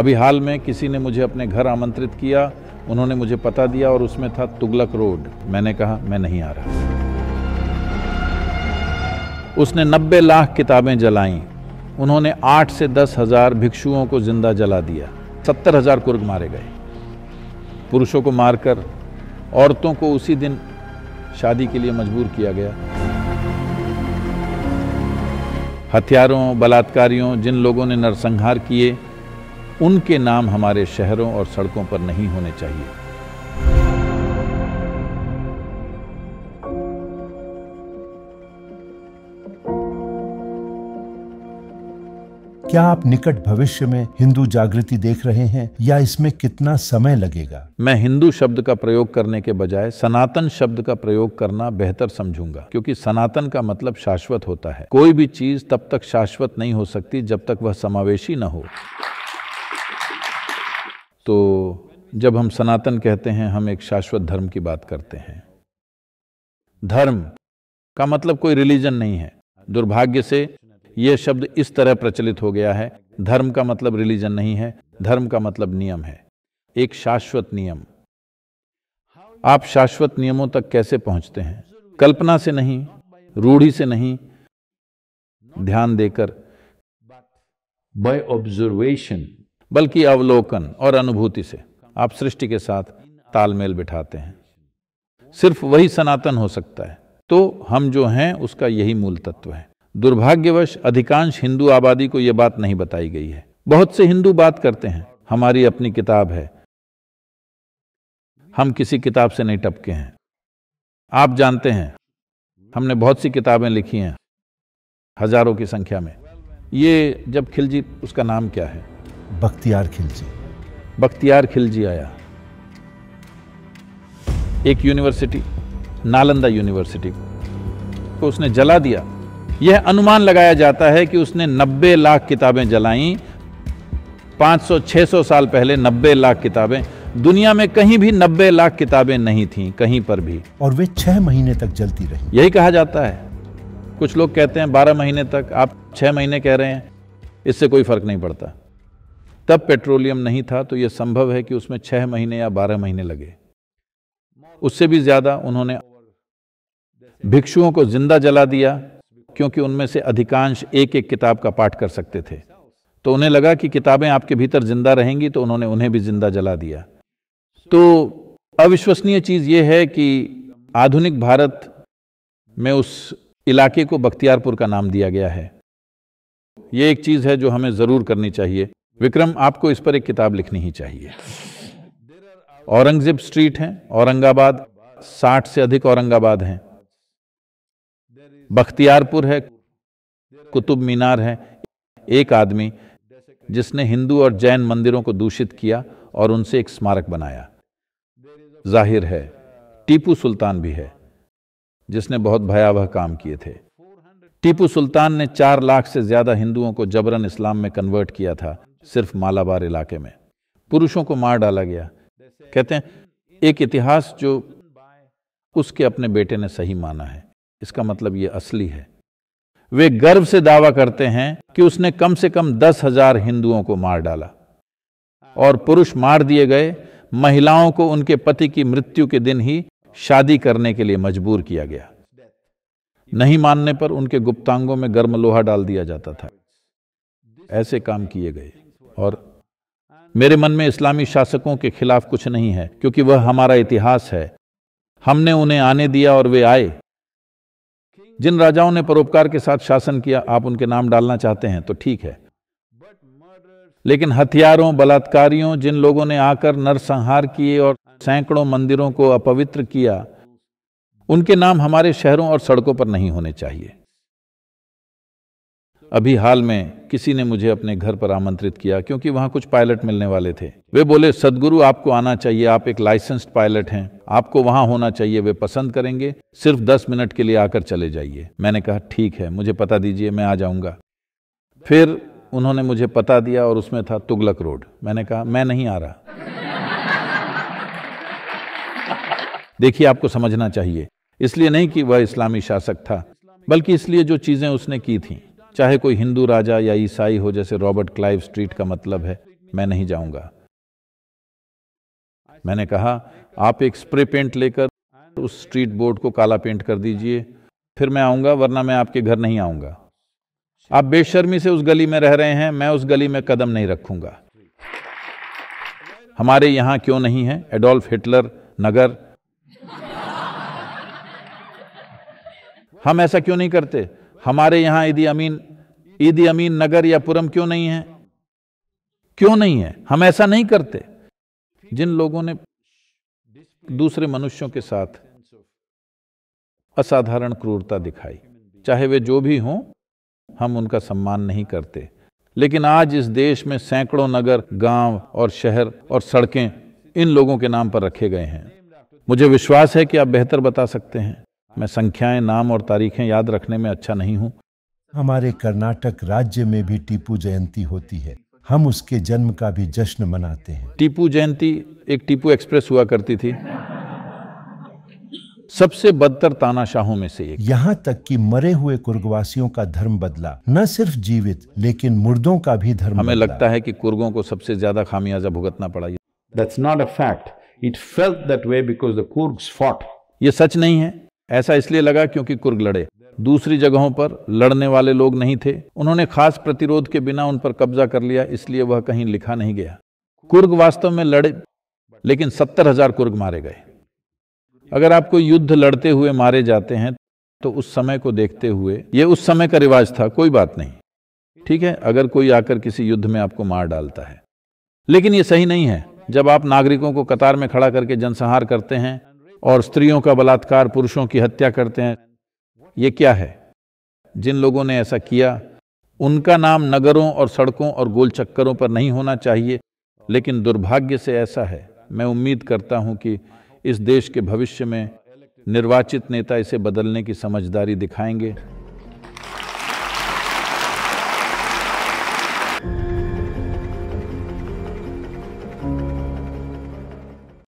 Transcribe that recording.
अभी हाल में किसी ने मुझे अपने घर आमंत्रित किया उन्होंने मुझे पता दिया और उसमें था तुगलक रोड मैंने कहा मैं नहीं आ रहा उसने 90 लाख किताबें जलाईं उन्होंने आठ से दस हजार भिक्षुओं को जिंदा जला दिया सत्तर हजार कुर्ग मारे गए पुरुषों को मारकर औरतों को उसी दिन शादी के लिए मजबूर किया गया हथियारों बलात्कारियों जिन लोगों ने नरसंहार किए उनके नाम हमारे शहरों और सड़कों पर नहीं होने चाहिए क्या आप निकट भविष्य में हिंदू जागृति देख रहे हैं या इसमें कितना समय लगेगा मैं हिंदू शब्द का प्रयोग करने के बजाय सनातन शब्द का प्रयोग करना बेहतर समझूंगा क्योंकि सनातन का मतलब शाश्वत होता है कोई भी चीज तब तक शाश्वत नहीं हो सकती जब तक वह समावेशी न हो तो जब हम सनातन कहते हैं हम एक शाश्वत धर्म की बात करते हैं धर्म का मतलब कोई रिलीजन नहीं है दुर्भाग्य से यह शब्द इस तरह प्रचलित हो गया है धर्म का मतलब रिलीजन नहीं है धर्म का मतलब नियम है एक शाश्वत नियम आप शाश्वत नियमों तक कैसे पहुंचते हैं कल्पना से नहीं रूढ़ी से नहीं ध्यान देकर बाय ऑब्जर्वेशन बल्कि अवलोकन और अनुभूति से आप सृष्टि के साथ तालमेल बिठाते हैं सिर्फ वही सनातन हो सकता है तो हम जो हैं उसका यही मूल तत्व है दुर्भाग्यवश अधिकांश हिंदू आबादी को यह बात नहीं बताई गई है बहुत से हिंदू बात करते हैं हमारी अपनी किताब है हम किसी किताब से नहीं टपके हैं आप जानते हैं हमने बहुत सी किताबें लिखी हैं हजारों की संख्या में ये जब खिलजी उसका नाम क्या है बख्तियार खिलजी बख्तियार खिलजी आया एक यूनिवर्सिटी नालंदा यूनिवर्सिटी को तो उसने जला दिया यह अनुमान लगाया जाता है कि उसने 90 लाख किताबें जलाईं 500-600 साल पहले 90 लाख किताबें दुनिया में कहीं भी 90 लाख किताबें नहीं थीं कहीं पर भी और वे छह महीने तक जलती रही यही कहा जाता है कुछ लोग कहते हैं बारह महीने तक आप छह महीने कह रहे हैं इससे कोई फर्क नहीं पड़ता तब पेट्रोलियम नहीं था तो यह संभव है कि उसमें छह महीने या बारह महीने लगे उससे भी ज़्यादा उन्होंने भिक्षुओं को जिंदा जला दिया क्योंकि उनमें से अधिकांश एक एक किताब का पाठ कर सकते थे तो उन्हें लगा कि किताबें आपके भीतर जिंदा रहेंगी तो उन्होंने उन्हें भी जिंदा जला दिया तो अविश्वसनीय चीज़ यह है कि आधुनिक भारत में उस इलाके को बख्तियारपुर का नाम दिया गया है ये एक चीज़ है जो हमें ज़रूर करनी चाहिए विक्रम आपको इस पर एक किताब लिखनी ही चाहिए औरंगजेब स्ट्रीट है औरंगाबाद साठ से अधिक औरंगाबाद हैं बख्तियारपुर है कुतुब मीनार है एक आदमी जिसने हिंदू और जैन मंदिरों को दूषित किया और उनसे एक स्मारक बनाया जाहिर है टीपू सुल्तान भी है जिसने बहुत भयावह काम किए थे टीपू सुल्तान ने चार लाख से ज्यादा हिंदुओं को जबरन इस्लाम में कन्वर्ट किया था सिर्फ मालाबार इलाके में पुरुषों को मार डाला गया कहते हैं एक इतिहास जो उसके अपने बेटे ने सही माना है इसका मतलब ये असली है वे गर्व से दावा करते हैं कि उसने कम से कम दस हजार हिंदुओं को मार डाला और पुरुष मार दिए गए महिलाओं को उनके पति की मृत्यु के दिन ही शादी करने के लिए मजबूर किया गया नहीं मानने पर उनके गुप्तांगों में गर्म लोहा डाल दिया जाता था ऐसे काम किए गए और मेरे मन में इस्लामी शासकों के खिलाफ कुछ नहीं है क्योंकि वह हमारा इतिहास है हमने उन्हें आने दिया और वे आए जिन राजाओं ने परोपकार के साथ शासन किया आप उनके नाम डालना चाहते हैं तो ठीक है लेकिन हथियारों बलात्कारियों जिन लोगों ने आकर नरसंहार किए और सैकड़ों मंदिरों को अपवित्र किया उनके नाम हमारे शहरों और सड़कों पर नहीं होने चाहिए अभी हाल में किसी ने मुझे अपने घर पर आमंत्रित किया क्योंकि वहां कुछ पायलट मिलने वाले थे वे बोले सदगुरु आपको आना चाहिए आप एक लाइसेंस्ड पायलट हैं आपको वहां होना चाहिए वे पसंद करेंगे सिर्फ दस मिनट के लिए आकर चले जाइए मैंने कहा ठीक है मुझे पता दीजिए मैं आ जाऊंगा फिर उन्होंने मुझे पता दिया और उसमें था तुगलक रोड मैंने कहा मैं नहीं आ रहा देखिए आपको समझना चाहिए इसलिए नहीं कि वह इस्लामी शासक था बल्कि इसलिए जो चीज़ें उसने की थीं चाहे कोई हिंदू राजा या ईसाई हो जैसे रॉबर्ट क्लाइव स्ट्रीट का मतलब है मैं नहीं जाऊंगा मैंने कहा आप एक स्प्रे पेंट लेकर उस स्ट्रीट बोर्ड को काला पेंट कर दीजिए फिर मैं आऊंगा वरना मैं आपके घर नहीं आऊंगा आप बेशर्मी से उस गली में रह रहे हैं मैं उस गली में कदम नहीं रखूंगा हमारे यहां क्यों नहीं है एडोल्फ हिटलर नगर हम ऐसा क्यों नहीं करते हमारे यहां ईदी अमीन ईदी अमीन नगर या पुरम क्यों नहीं है क्यों नहीं है हम ऐसा नहीं करते जिन लोगों ने दूसरे मनुष्यों के साथ असाधारण क्रूरता दिखाई चाहे वे जो भी हों हम उनका सम्मान नहीं करते लेकिन आज इस देश में सैकड़ों नगर गांव और शहर और सड़कें इन लोगों के नाम पर रखे गए हैं मुझे विश्वास है कि आप बेहतर बता सकते हैं मैं संख्याएं नाम और तारीखें याद रखने में अच्छा नहीं हूँ हमारे कर्नाटक राज्य में भी टीपू जयंती होती है हम उसके जन्म का भी जश्न मनाते हैं टीपू जयंती एक टीपू एक्सप्रेस हुआ करती थी सबसे बदतर तानाशाहों में से एक यहाँ तक कि मरे हुए कुर्गवासियों का धर्म बदला न सिर्फ जीवित लेकिन मुर्दों का भी धर्म हमें बदला। लगता है कि कुर्गों को सबसे ज्यादा खामियाजा भुगतना पड़ा that's not a fact it felt that way because the Coorgs fought ये सच नहीं है ऐसा इसलिए लगा क्योंकि कुर्ग लड़े दूसरी जगहों पर लड़ने वाले लोग नहीं थे उन्होंने खास प्रतिरोध के बिना उन पर कब्जा कर लिया इसलिए वह कहीं लिखा नहीं गया कुर्ग वास्तव में लड़े लेकिन सत्तर हजार कुर्ग मारे गए अगर आपको युद्ध लड़ते हुए मारे जाते हैं तो उस समय को देखते हुए ये उस समय का रिवाज था कोई बात नहीं ठीक है अगर कोई आकर किसी युद्ध में आपको मार डालता है लेकिन ये सही नहीं है जब आप नागरिकों को कतार में खड़ा करके जनसंहार करते हैं और स्त्रियों का बलात्कार पुरुषों की हत्या करते हैं ये क्या है जिन लोगों ने ऐसा किया उनका नाम नगरों और सड़कों और गोल चक्करों पर नहीं होना चाहिए लेकिन दुर्भाग्य से ऐसा है मैं उम्मीद करता हूं कि इस देश के भविष्य में निर्वाचित नेता इसे बदलने की समझदारी दिखाएंगे